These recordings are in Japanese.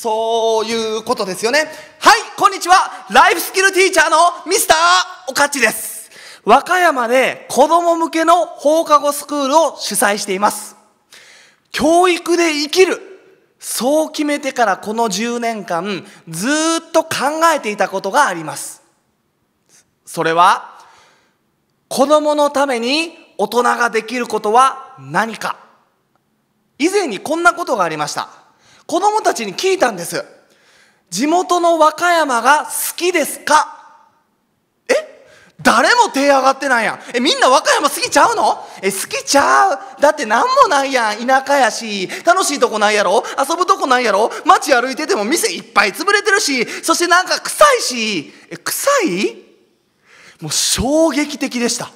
そういうことですよね。はい、こんにちは。ライフスキルティーチャーのミスターおかちです。和歌山で子供向けの放課後スクールを主催しています。教育で生きる。そう決めてからこの10年間、ずっと考えていたことがあります。それは、子供のために大人ができることは何か。以前にこんなことがありました。子供たちに聞いたんです。地元の和歌山が好きですかえ誰も手上がってないやん。え、みんな和歌山好きちゃうのえ、好きちゃう。だって何もないやん。田舎やし、楽しいとこないやろ遊ぶとこないやろ街歩いてても店いっぱい潰れてるし、そしてなんか臭いし、え、臭いもう衝撃的でした。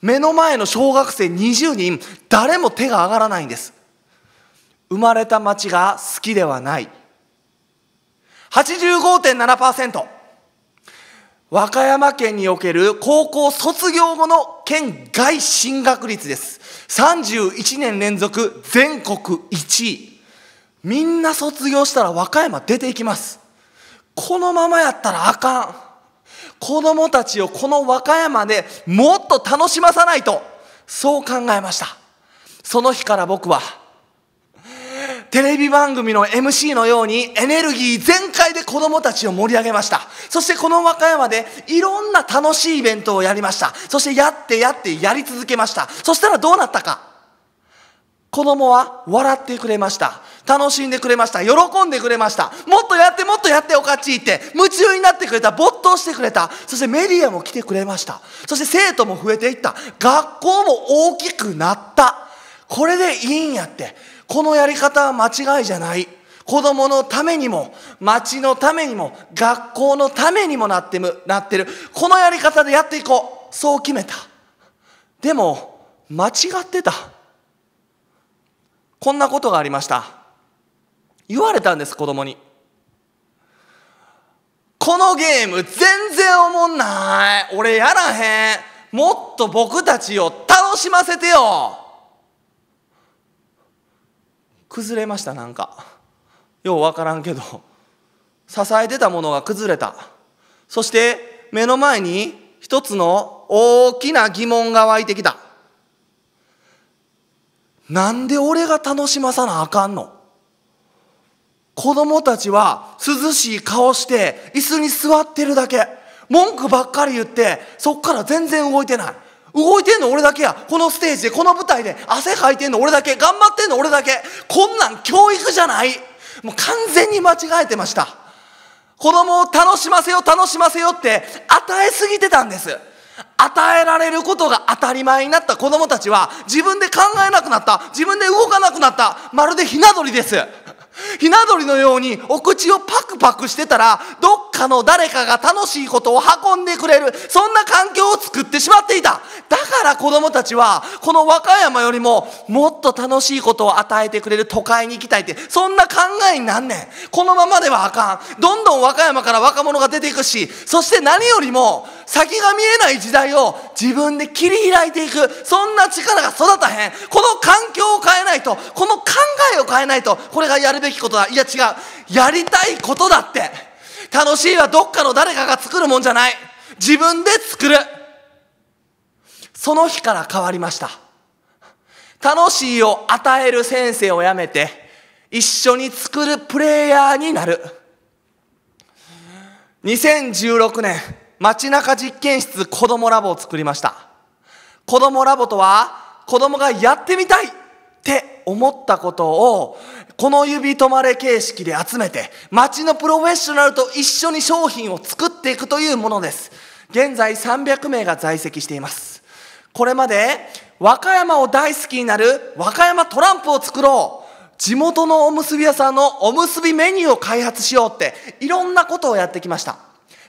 目の前の小学生20人、誰も手が上がらないんです。生まれた町が好きではない。85.7%。和歌山県における高校卒業後の県外進学率です。31年連続全国1位。みんな卒業したら和歌山出ていきます。このままやったらあかん。子供たちをこの和歌山でもっと楽しまさないと、そう考えました。その日から僕は、テレビ番組の MC のようにエネルギー全開で子供たちを盛り上げました。そしてこの和歌山でいろんな楽しいイベントをやりました。そしてやってやってやり続けました。そしたらどうなったか。子供は笑ってくれました。楽しんでくれました。喜んでくれました。もっとやってもっとやっておかっちいって夢中になってくれた。没頭してくれた。そしてメディアも来てくれました。そして生徒も増えていった。学校も大きくなった。これでいいんやって。このやり方は間違いじゃない。子供のためにも、町のためにも、学校のためにもなってむなってる。このやり方でやっていこう。そう決めた。でも、間違ってた。こんなことがありました。言われたんです、子供に。このゲーム全然おもんない。俺やらへん。もっと僕たちを楽しませてよ。崩れましたなんかよう分からんけど支えてたものが崩れたそして目の前に一つの大きな疑問が湧いてきたなんで俺が楽しまさなあかんの子供たちは涼しい顔して椅子に座ってるだけ文句ばっかり言ってそっから全然動いてない動いてんの俺だけやこのステージでこの舞台で汗かいてんの俺だけ頑張ってんの俺だけこんなん教育じゃないもう完全に間違えてました子供を楽しませよ楽しませよって与えすぎてたんです与えられることが当たり前になった子供たちは自分で考えなくなった自分で動かなくなったまるでひな鳥ですひな鳥のようにお口をパクパクしてたらどっかの誰かが楽しいことを運んでくれるそんな環境を作ってしまっていた子供たちは、この和歌山よりももっと楽しいことを与えてくれる都会に行きたいって、そんな考えになんねん。このままではあかん。どんどん和歌山から若者が出ていくし、そして何よりも先が見えない時代を自分で切り開いていく。そんな力が育たへん。この環境を変えないと、この考えを変えないと、これがやるべきことだ。いや違う。やりたいことだって。楽しいはどっかの誰かが作るもんじゃない。自分で作る。その日から変わりました。楽しいを与える先生をやめて、一緒に作るプレイヤーになる。2016年、街中実験室子供ラボを作りました。子供ラボとは、子供がやってみたいって思ったことを、この指止まれ形式で集めて、街のプロフェッショナルと一緒に商品を作っていくというものです。現在300名が在籍しています。これまで和歌山を大好きになる和歌山トランプを作ろう地元のおむすび屋さんのおむすびメニューを開発しようっていろんなことをやってきました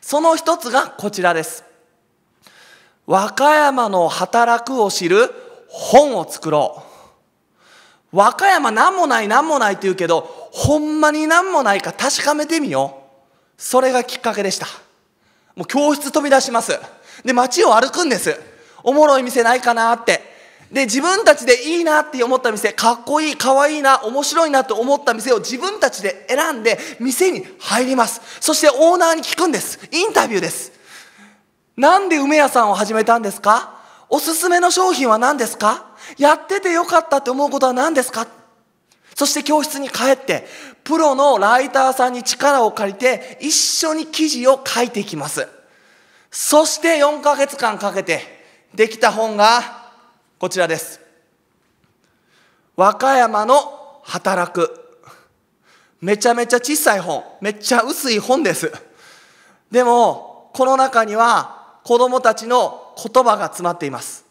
その一つがこちらです和歌山の働くを知る本を作ろう和歌山何もない何もないって言うけどほんまに何もないか確かめてみようそれがきっかけでしたもう教室飛び出しますで街を歩くんですおもろい店ないかなってで自分たちでいいなって思った店かっこいいかわいいな面白いなと思った店を自分たちで選んで店に入りますそしてオーナーに聞くんですインタビューですなんで梅屋さんを始めたんですかおすすめの商品は何ですかやっててよかったって思うことは何ですかそして教室に帰って、プロのライターさんに力を借りて、一緒に記事を書いていきます。そして4ヶ月間かけて、できた本がこちらです。和歌山の働く。めちゃめちゃ小さい本。めっちゃ薄い本です。でも、この中には子供たちの言葉が詰まっています。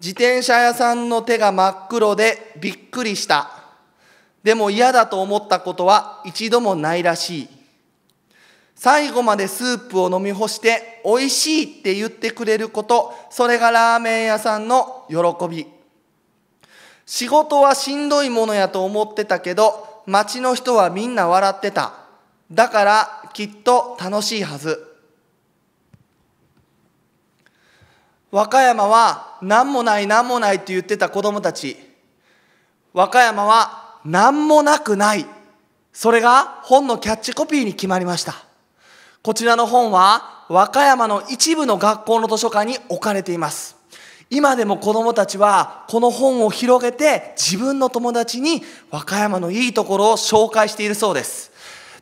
自転車屋さんの手が真っ黒でびっくりした。でも嫌だと思ったことは一度もないらしい。最後までスープを飲み干して美味しいって言ってくれることそれがラーメン屋さんの喜び仕事はしんどいものやと思ってたけど街の人はみんな笑ってただからきっと楽しいはず和歌山は何もない何もないって言ってた子供たち和歌山は何もなくないそれが本のキャッチコピーに決まりましたこちらの本は和歌山の一部の学校の図書館に置かれています。今でも子供たちはこの本を広げて自分の友達に和歌山のいいところを紹介しているそうです。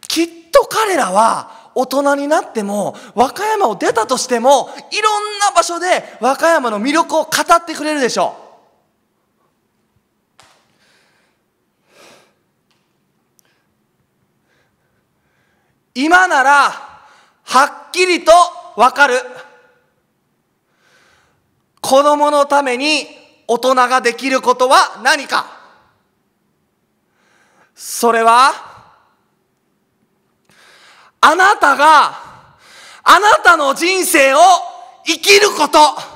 きっと彼らは大人になっても和歌山を出たとしてもいろんな場所で和歌山の魅力を語ってくれるでしょう。今ならはっきりとわかる。子供のために大人ができることは何かそれは、あなたが、あなたの人生を生きること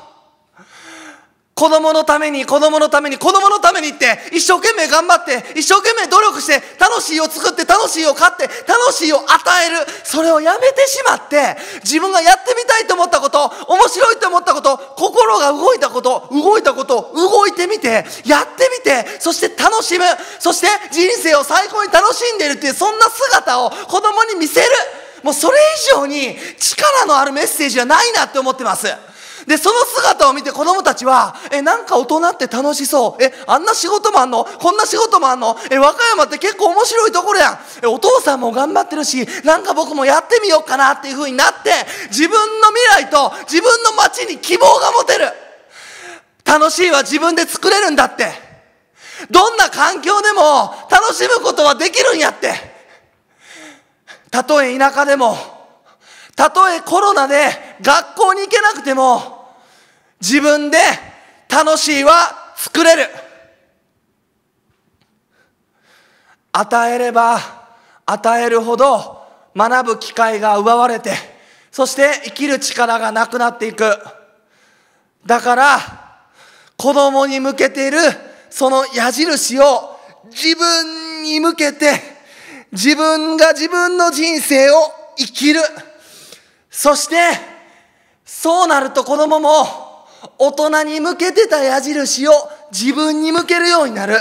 子供のために、子供のために、子供のためにって、一生懸命頑張って、一生懸命努力して、楽しいを作って、楽しいを買って、楽しいを与える。それをやめてしまって、自分がやってみたいと思ったこと、面白いと思ったこと、心が動いたこと、動いたこと、動いてみて、やってみて、そして楽しむ。そして人生を最高に楽しんでいるっていう、そんな姿を子供に見せる。もうそれ以上に力のあるメッセージはないなって思ってます。で、その姿を見て子供たちは、え、なんか大人って楽しそう。え、あんな仕事もあんのこんな仕事もあんのえ、和歌山って結構面白いところやん。え、お父さんも頑張ってるし、なんか僕もやってみようかなっていう風になって、自分の未来と自分の街に希望が持てる。楽しいは自分で作れるんだって。どんな環境でも楽しむことはできるんやって。たとえ田舎でも、たとえコロナで学校に行けなくても、自分で楽しいは作れる。与えれば与えるほど学ぶ機会が奪われて、そして生きる力がなくなっていく。だから、子供に向けているその矢印を自分に向けて、自分が自分の人生を生きる。そして、そうなると子供も大人に向けてた矢印を自分に向けるようになる。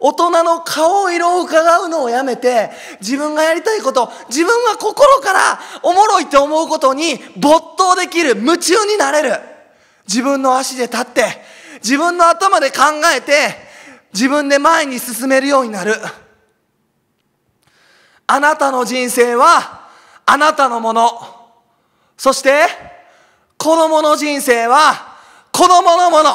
大人の顔色を伺うのをやめて、自分がやりたいこと、自分は心からおもろいと思うことに没頭できる、夢中になれる。自分の足で立って、自分の頭で考えて、自分で前に進めるようになる。あなたの人生は、あなたのもの。そして、子供の人生は子供のもの。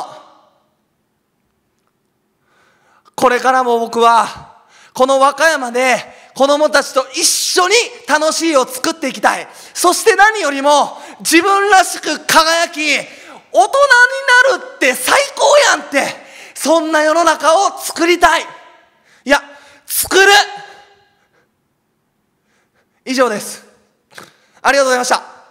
これからも僕は、この和歌山で子供たちと一緒に楽しいを作っていきたい。そして何よりも自分らしく輝き、大人になるって最高やんって、そんな世の中を作りたい。いや、作る以上です。ありがとうございました。